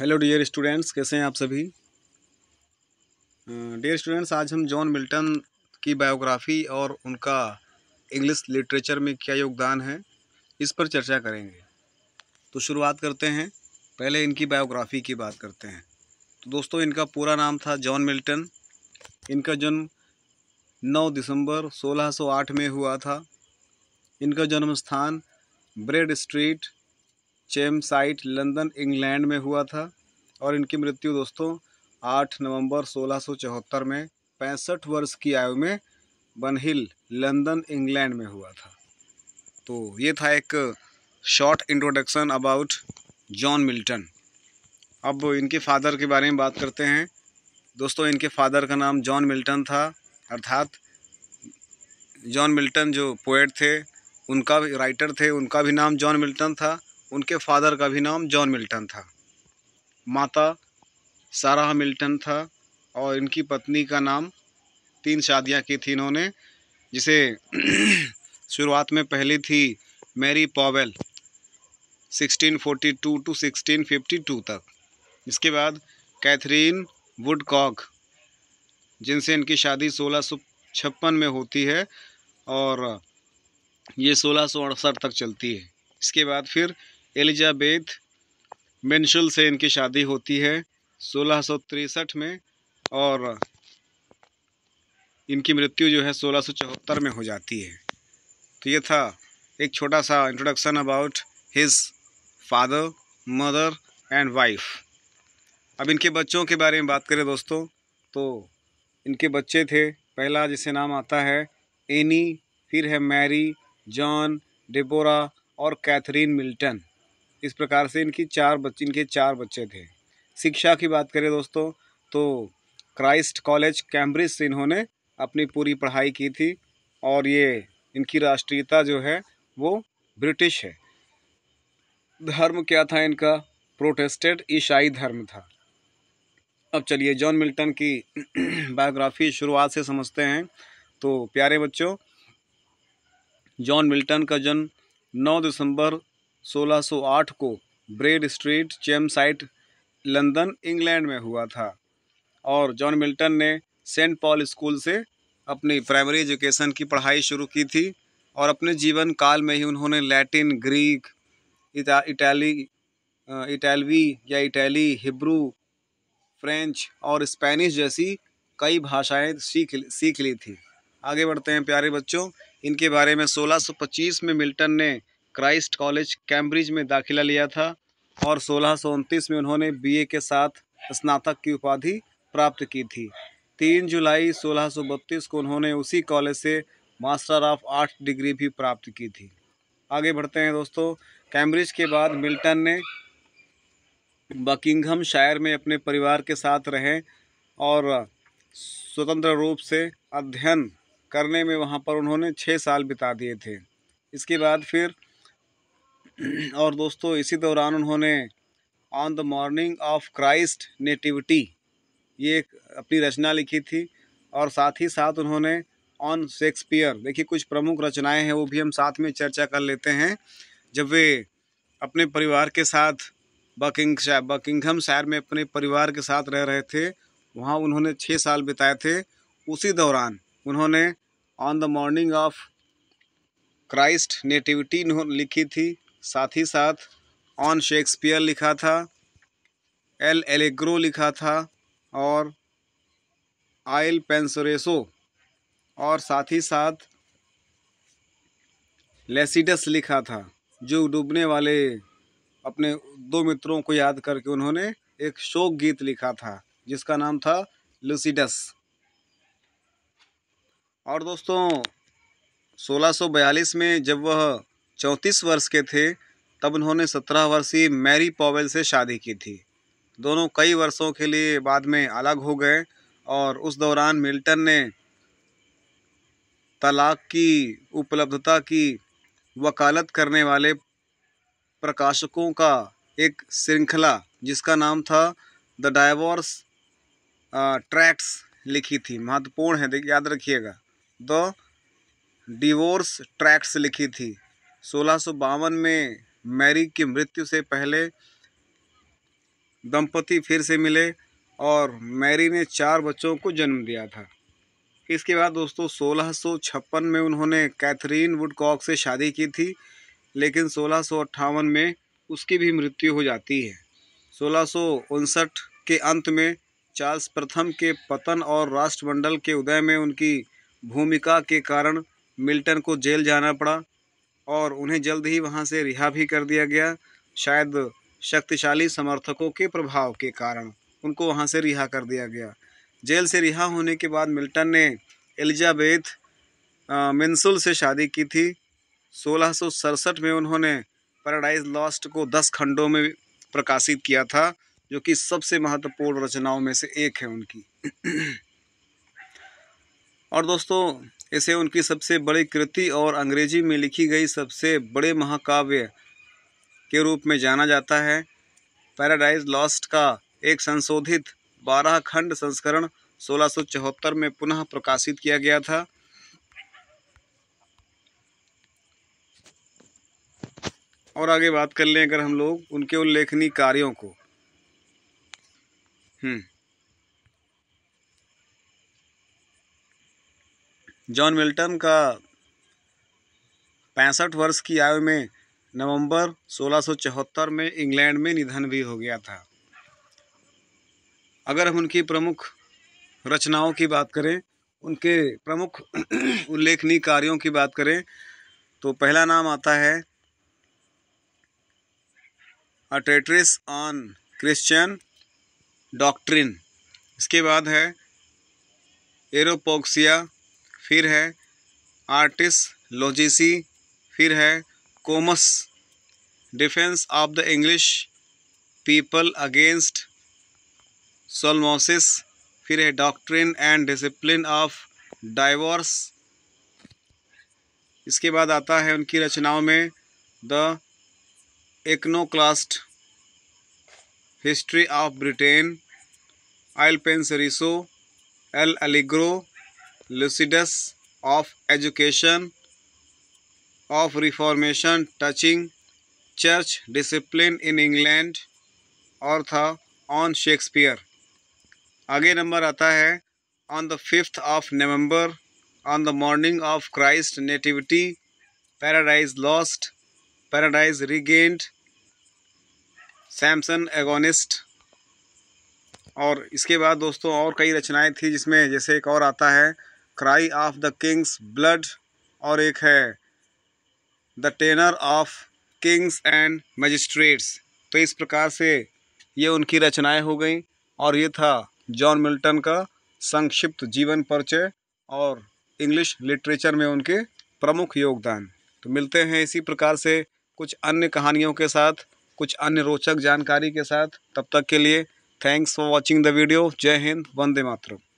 hello dear students कैसे हैं आप सभी डियर स्टूडेंट्स आज हम जॉन मिल्टन की बायोग्राफी और उनका इंग्लिश लिटरेचर में क्या योगदान है इस पर चर्चा करेंगे तो शुरुआत करते हैं पहले इनकी बायोग्राफी की बात करते हैं तो दोस्तों इनका पूरा नाम था जॉन मिल्टन इनका जन्म 9 दिसंबर 1608 में हुआ था इनका जन्म स्थान Bread Street Cheapside London England में हुआ था और इनकी मृत्यु दोस्तों 8 नवंबर सोलह में पैंसठ वर्ष की आयु में बनहिल लंदन इंग्लैंड में हुआ था तो ये था एक short introduction about John Milton अब इनके फादर के बारे में बात करते हैं दोस्तों इनके फादर का नाम जॉन मिल्टन था अर्थात जॉन मिल्टन जो पोएट थे उनका भी राइटर थे उनका भी नाम जॉन मिल्टन था उनके फादर का भी नाम जॉन मिल्टन था माता सारा मिल्टन था और इनकी पत्नी का नाम तीन शादियां की थी इन्होंने जिसे शुरुआत में पहली थी मैरी पॉवेल 1642 टू 1652 तक इसके बाद कैथरीन वुडकॉक जिनसे इनकी शादी सोलह में होती है और ये सोलह तक चलती है इसके बाद फिर एलिजाबेथ मिनशुल से इनकी शादी होती है सोलह में और इनकी मृत्यु जो है सोलह में हो जाती है तो ये था एक छोटा सा introduction about his father mother and wife अब इनके बच्चों के बारे में बात करें दोस्तों तो इनके बच्चे थे पहला जिसे नाम आता है एनी फिर है मैरी जॉन डिबोरा और कैथरीन मिल्टन इस प्रकार से इनकी चार बच्चे इनके चार बच्चे थे शिक्षा की बात करें दोस्तों तो क्राइस्ट कॉलेज कैम्ब्रिज से इन्होंने अपनी पूरी पढ़ाई की थी और ये इनकी राष्ट्रीयता जो है वो ब्रिटिश है धर्म क्या था इनका प्रोटेस्टेड ईसाई धर्म था अब चलिए जॉन मिल्टन की बायोग्राफी शुरुआत से समझते हैं तो प्यारे बच्चों जॉन मिल्टन का जन्म 9 दिसंबर 1608 को Bread Street Cheapside London England में हुआ था और जॉन मिल्टन ने सेंट पॉल स्कूल से अपनी प्राइमरी एजुकेशन की पढ़ाई शुरू की थी और अपने जीवन काल में ही उन्होंने लैटिन ग्रीक इटा इटली इटैलवी या इटैली हिब्रू फ्रेंच और स्पेनिश जैसी कई भाषाएं सीख सीख ली थी आगे बढ़ते हैं प्यारे बच्चों इनके बारे में 1625 में मिल्टन ने क्राइस्ट कॉलेज कैम्ब्रिज में दाखिला लिया था और सोलह में उन्होंने बी के साथ स्नातक की उपाधि प्राप्त की थी तीन जुलाई बत्तीस को उन्होंने उसी कॉलेज से मास्टर ऑफ आर्ट डिग्री भी प्राप्त की थी आगे बढ़ते हैं दोस्तों कैम्ब्रिज के बाद मिल्टन ने बकिंगहम शायर में अपने परिवार के साथ रहे और स्वतंत्र रूप से अध्ययन करने में वहाँ पर उन्होंने छः साल बिता दिए थे इसके बाद फिर और दोस्तों इसी दौरान उन्होंने on the morning of Christ nativity ये एक अपनी रचना लिखी थी और साथ ही साथ उन्होंने ऑन शेक्सपियर देखिए कुछ प्रमुख रचनाएं हैं वो भी हम साथ में चर्चा कर लेते हैं जब वे अपने परिवार के साथ बकिंग बकिंगम शहर में अपने परिवार के साथ रह रहे थे वहाँ उन्होंने छः साल बिताए थे उसी दौरान उन्होंने on the morning of Christ nativity लिखी थी साथ ही साथ ऑन शेक्सपियर लिखा था एल एलेग्रो लिखा था और आयल पेंसोरेसो और साथ ही साथ लेसिडस लिखा था जो डूबने वाले अपने दो मित्रों को याद करके उन्होंने एक शोक गीत लिखा था जिसका नाम था लुसिडस और दोस्तों 1642 में जब वह चौंतीस वर्ष के थे तब उन्होंने सत्रह वर्षीय मैरी पॉवेल से शादी की थी दोनों कई वर्षों के लिए बाद में अलग हो गए और उस दौरान मिल्टन ने तलाक की उपलब्धता की वकालत करने वाले प्रकाशकों का एक श्रृंखला जिसका नाम था द डाइवोर्स ट्रैक्स लिखी थी महत्वपूर्ण है याद रखिएगा द डिवोर्स ट्रैक्स लिखी थी सोलह में मैरी की मृत्यु से पहले दंपति फिर से मिले और मैरी ने चार बच्चों को जन्म दिया था इसके बाद दोस्तों सोलह में उन्होंने कैथरीन वुडकॉक से शादी की थी लेकिन सोलह में उसकी भी मृत्यु हो जाती है सोलह के अंत में चार्ल्स प्रथम के पतन और राष्ट्रमंडल के उदय में उनकी भूमिका के कारण मिल्टन को जेल जाना पड़ा और उन्हें जल्द ही वहां से रिहा भी कर दिया गया शायद शक्तिशाली समर्थकों के प्रभाव के कारण उनको वहां से रिहा कर दिया गया जेल से रिहा होने के बाद मिल्टन ने एलिजाबेथ मिनसुल से शादी की थी सोलह में उन्होंने पैराडाइज लॉस्ट को दस खंडों में प्रकाशित किया था जो कि सबसे महत्वपूर्ण रचनाओं में से एक है उनकी और दोस्तों इसे उनकी सबसे बड़ी कृति और अंग्रेजी में लिखी गई सबसे बड़े महाकाव्य के रूप में जाना जाता है पैराडाइज लॉस्ट का एक संशोधित बारह खंड संस्करण सोलह में पुनः प्रकाशित किया गया था और आगे बात कर लें अगर हम लोग उनके उल्लेखनीय कार्यों को हम्म जॉन मिल्टन का पैंसठ वर्ष की आयु में नवंबर 1674 में इंग्लैंड में निधन भी हो गया था अगर हम उनकी प्रमुख रचनाओं की बात करें उनके प्रमुख उल्लेखनीय कार्यों की बात करें तो पहला नाम आता है अटेट्रिस ऑन क्रिश्चियन डॉक्ट्रिन इसके बाद है एरोपोक्सिया फिर है आर्टिस लॉजिसी फिर है commerce defence of the English people against Salmasius फिर है doctrine and discipline of divorce इसके बाद आता है उनकी रचनाओं में the Iconoclast history of Britain Il Penseroso L Allegro Lycidas of education of reformation touching church discipline in England और था ऑन शेक्सपियर आगे नंबर आता है on the fifth of November on the morning of Christ nativity Paradise Lost Paradise Regained Samson agonist और इसके बाद दोस्तों और कई रचनाएं थी जिसमें जैसे एक और आता है cry of the kings blood और एक है the tenure of kings and magistrates तो इस प्रकार से ये उनकी रचनाएं हो गई और ये था जॉन मिल्टन का संक्षिप्त जीवन परिचय और इंग्लिश लिटरेचर में उनके प्रमुख योगदान तो मिलते हैं इसी प्रकार से कुछ अन्य कहानियों के साथ कुछ अन्य रोचक जानकारी के साथ तब तक के लिए thanks for watching the video जय हिंद वंदे मातरम